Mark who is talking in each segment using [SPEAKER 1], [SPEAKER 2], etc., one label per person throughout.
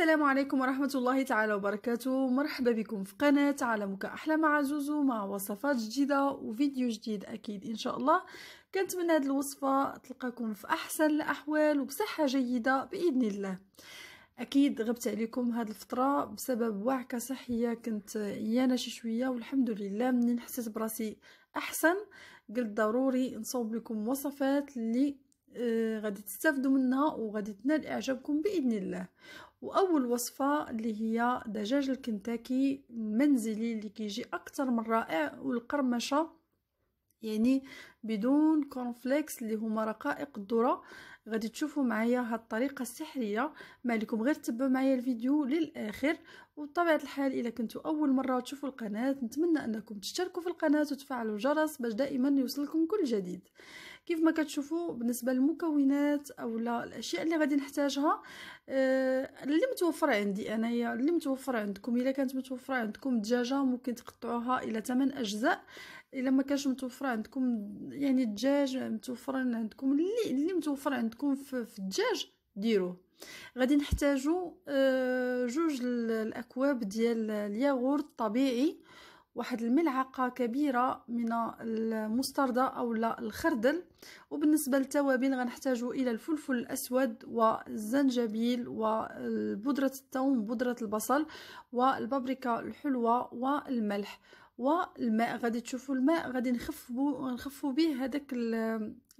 [SPEAKER 1] السلام عليكم ورحمة الله تعالى وبركاته مرحبا بكم في قناة عالمك أحلى مع زوزو مع وصفات جديدة وفيديو جديد أكيد إن شاء الله كنتمنى هذه الوصفة تلقاكم في أحسن الأحوال وبصحة جيدة بإذن الله اكيد غبت عليكم هاد الفتره بسبب وعكه صحيه كنت عيانه شي شويه والحمد لله منين حسيت براسي احسن قلت ضروري نصوب لكم وصفات اللي آه، غادي تستافدوا منها وغادي تنال اعجابكم باذن الله واول وصفه اللي هي دجاج الكنتاكي منزلي اللي كيجي اكثر من رائع والقرمشه يعني بدون كورنفليكس اللي هما رقائق الذره غادي تشوفوا معايا هاد الطريقه السحريه ما لكم غير تتبعوا معايا الفيديو للاخر وبطبيعه الحال الا كنتوا اول مره تشوفوا القناه نتمنى انكم تشتركوا في القناه وتفعلوا الجرس باش دائما يوصلكم كل جديد كيف ما كتشوفوا بالنسبه للمكونات او لا الاشياء اللي غادي نحتاجها آه، اللي متوفره عندي انايا اللي متوفره عندكم الا كانت متوفره عندكم دجاجه ممكن تقطعوها الى ثمان اجزاء الا ما كانش متوفر عندكم يعني الدجاج متوفر عندكم اللي اللي متوفر عندكم في, في الدجاج ديروه غادي نحتاجو آه، جوج الاكواب ديال الياغورت طبيعي واحد الملعقه كبيره من المستردة او الخردل وبالنسبه للتوابل غنحتاجوا الى الفلفل الاسود والزنجبيل وبودره الثوم بودره البصل والبابريكا الحلوه والملح والماء غادي تشوفوا الماء غادي نخفوا نخفو به هذاك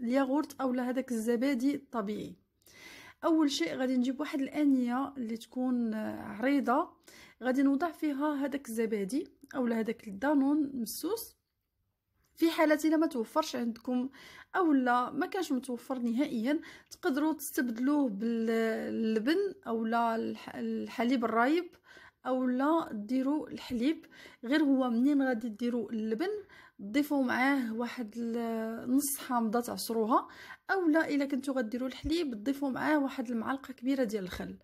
[SPEAKER 1] الياغورت اولا هذاك الزبادي الطبيعي اول شيء غادي نجيب واحد الانيه اللي تكون عريضه غادي نوضع فيها هذاك الزبادي اولا هذاك الدانون مسوس في حالة الا ما توفرش عندكم اولا ما كانش متوفر نهائيا تقدروا تستبدلوه باللبن اولا الحليب الرايب اولا ديروا الحليب غير هو منين غادي ديروا اللبن ضيفوا معاه واحد نص حامضه تعصروها اولا الا كنتو غديروا الحليب ضيفوا معاه واحد المعلقه كبيره ديال الخل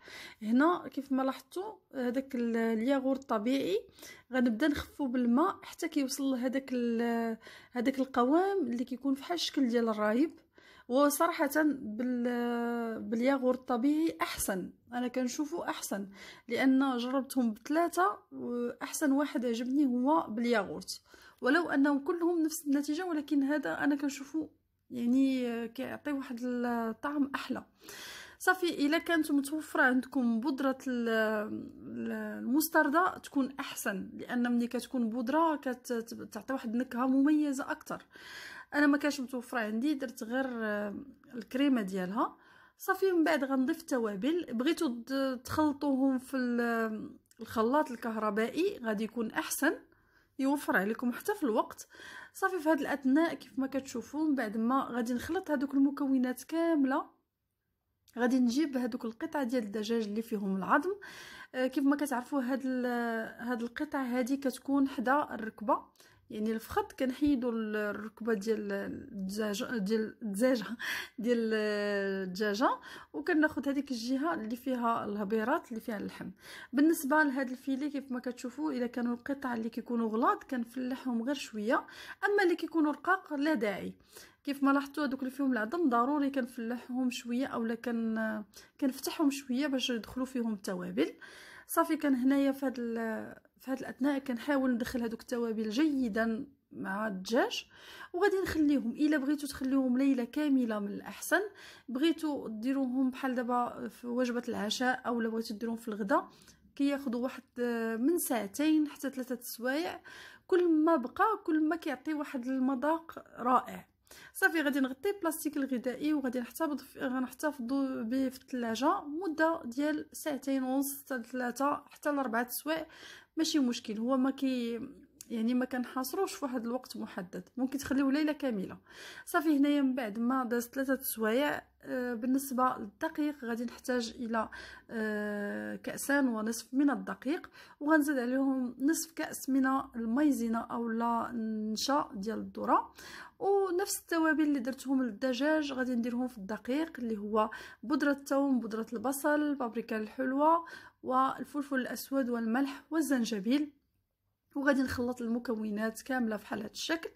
[SPEAKER 1] هنا كيف ما لاحظتوا هذاك الياغور الطبيعي غنبدا نخفو بالماء حتى كيوصل هذاك هذاك القوام اللي كيكون فحال الشكل ديال الرايب وصراحه بال بالياغور الطبيعي احسن انا كنشوفه احسن لان جربتهم بثلاثه احسن واحد عجبني هو بالياغورت ولو انهم كلهم نفس النتيجه ولكن هذا انا كنشوفه يعني كيعطي واحد الطعم احلى صافي الا كانت متوفره عندكم بودره المستردة تكون احسن لان ملي كتكون بودره كتعطي واحد النكهه مميزه اكثر انا ما كاش متوفره عندي درت غير آه، الكريمه ديالها صافي من بعد غنضيف التوابل بغيتو تخلطوهم في آه، الخلاط الكهربائي غادي يكون احسن يوفر عليكم حتى في الوقت صافي في هاد الاثناء كيف ما كتشوفوا من بعد ما غادي نخلط هادوك المكونات كامله غادي نجيب هذوك القطع ديال الدجاج اللي فيهم العظم آه، كيف ما كتعرفوا هاد هاد القطع هذه كتكون حدا الركبه يعني الفخط كنحيدو الركبه ديال الدجاجه ديال الدجاجه ديال الدجاجه وكناخذ هذيك الجهه اللي فيها الهبيرات اللي فيها اللحم بالنسبه لهاد الفيلي كيف ما كتشوفوا الا كانوا القطع اللي كيكونوا غلاط كنفلحهم غير شويه اما اللي كيكونوا رقاق لا داعي كيف ما لاحظتوا هذوك اللي فيهم العظم ضروري كنفلحهم شويه اولا كن كنفتحهم شويه باش يدخلوا فيهم التوابل صافي كان هنايا في هذا في هذه الاثناء كنحاول ندخل هذوك التوابل جيدا مع الدجاج وغادي نخليهم الا بغيتو تخليهم ليله كامله من الاحسن بغيتو ديروهم بحال دابا في وجبه العشاء اولا بغيتو ديروهم في الغداء كياخذوا كي واحد من ساعتين حتى ثلاثه السوايع كل ما بقى كل ما كيعطي واحد المذاق رائع صافي غادي نغطي البلاستيك الغذائي وغادي نحتفظ غنحتفظوا به في الثلاجه مده ديال ساعتين ونص حتى ثلاثه حتى لاربعه السوايع ماشي مشكل هو ما كي يعني ما كنحاصروش في واحد الوقت محدد ممكن تخليو ليله كامله صافي هنايا من بعد ما داز ثلاثه سوايع آه، بالنسبه للدقيق غادي نحتاج الى آه، كاسان ونصف من الدقيق وغنزيد عليهم نصف كاس من المايزينا اولا النشا ديال الذره ونفس التوابل اللي درتهم للدجاج غادي نديرهم في الدقيق اللي هو بودره الثوم بودره البصل بابريكا الحلوه والفلفل الاسود والملح والزنجبيل وغادي نخلط المكونات كامله في هذا الشكل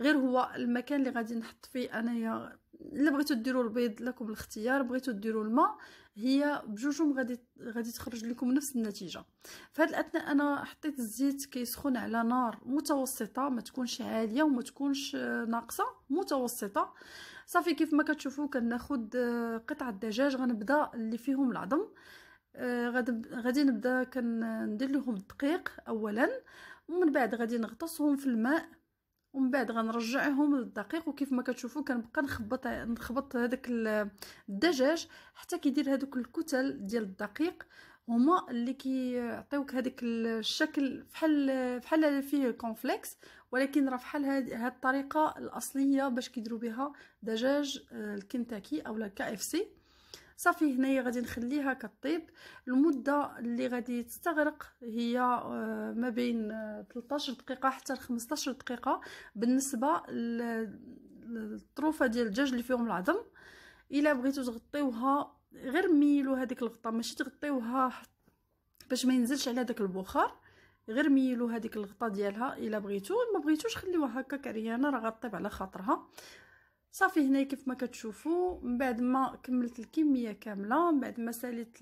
[SPEAKER 1] غير هو المكان اللي غادي نحط فيه انايا الا بغيتو ديروا البيض لكم الاختيار بغيتو ديروا الماء هي بجوجهم غادي غادي تخرج لكم نفس النتيجه في هذه الاثناء انا حطيت الزيت كيسخن على نار متوسطه ما تكونش عاليه وما تكونش آه، ناقصه متوسطه صافي كيف ما كتشوفوا كناخذ آه، قطعه دجاج غنبدا اللي فيهم العظم آه، غادي غادي نبدا كندير لهم الدقيق اولا ومن بعد غادي نغطسهم في الماء ومن بعد غنرجعهم للدقيق وكيف ما كتشوفوا كنبقى نخبط نخبط هذاك الدجاج حتى كيدير هذوك الكتل ديال الدقيق هما اللي كيعطيوك هذاك الشكل فحال فحال فيه الكونفليكس ولكن راه فحال هذه الطريقه الاصليه باش كيديروا بها دجاج آه، الكنتاكي اولا كي اف سي صافي هنايا غادي نخليها كطيب المده اللي غادي تستغرق هي آه، ما بين 13 آه، دقيقه حتى 15 دقيقه بالنسبه للطروفه ديال الدجاج اللي فيهم العظم الا بغيتو تغطيوها غير ميلو هذيك الغطا ماشي تغطيوها باش ما ينزلش على داك البخار غير ميلو هذيك الغطا ديالها الا بغيتو ما بغيتوش خليوها هكا عريانه راه غطيب على خاطرها صافي هنا كيف ما كتشوفوا من بعد ما كملت الكميه كامله من بعد ما ساليت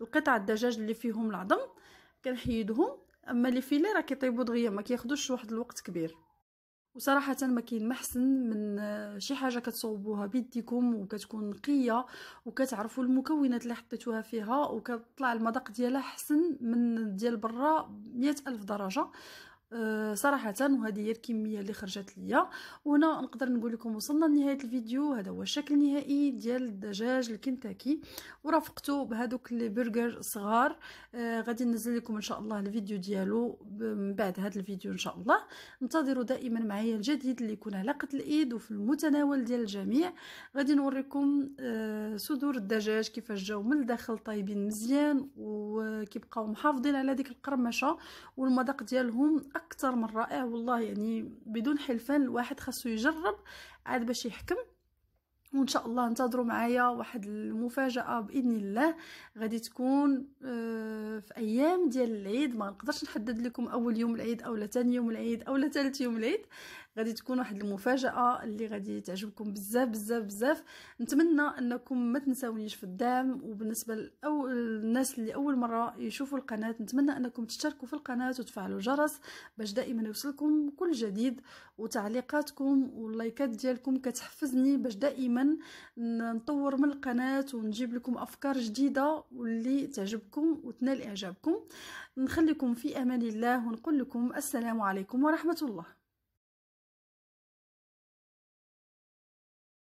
[SPEAKER 1] القطع الدجاج اللي فيهم العظم كنحيدهم اما لي فيلي راه كيطيبوا دغيا ما كياخذوش واحد الوقت كبير وصراحة ما كاين ما حسن من شي حاجة كتصوبوها بيديكم وكتكون نقية وكتعرفوا المكونات اللي حطيتوها فيها وكتطلع المذاق ديالها حسن من ديال برا مئة ألف درجة أه صراحة وهذه هي الكمية اللي خرجت ليا وهنا نقدر نقول لكم وصلنا لنهاية الفيديو هذا هو الشكل النهائي ديال الدجاج الكنتاكي ورافقته بهذوك لي برجر صغار آه غادي ننزل لكم ان شاء الله الفيديو ديالو من بعد هذا الفيديو ان شاء الله انتظروا دائما معايا الجديد اللي يكون على قد الايد وفي المتناول ديال الجميع غادي نوريكم آه صدور الدجاج كيفاش جاو من الداخل طايبين مزيان وكيبقاو محافظين على ديك القرمشه والمذاق ديالهم اكثر من رائع والله يعني بدون حلفان الواحد خاصو يجرب عاد باش يحكم وان شاء الله انتظروا معايا واحد المفاجاه باذن الله غادي تكون آه، في ايام ديال العيد ما نقدرش نحدد لكم اول يوم العيد اولا ثاني يوم العيد اولا ثالث يوم العيد غادي تكون واحد المفاجاه اللي غادي تعجبكم بزاف بزاف بزاف نتمنى انكم ما تنساونيش في الدعم وبالنسبه لاول الناس اللي اول مره يشوفوا القناه نتمنى انكم تشتركوا في القناه وتفعلوا الجرس باش دائما يوصلكم كل جديد وتعليقاتكم واللايكات ديالكم كتحفزني باش دائما نطور من القناه ونجيب لكم افكار جديده واللي تعجبكم وتنال اعجابكم نخليكم في امان الله ونقول لكم السلام عليكم ورحمه الله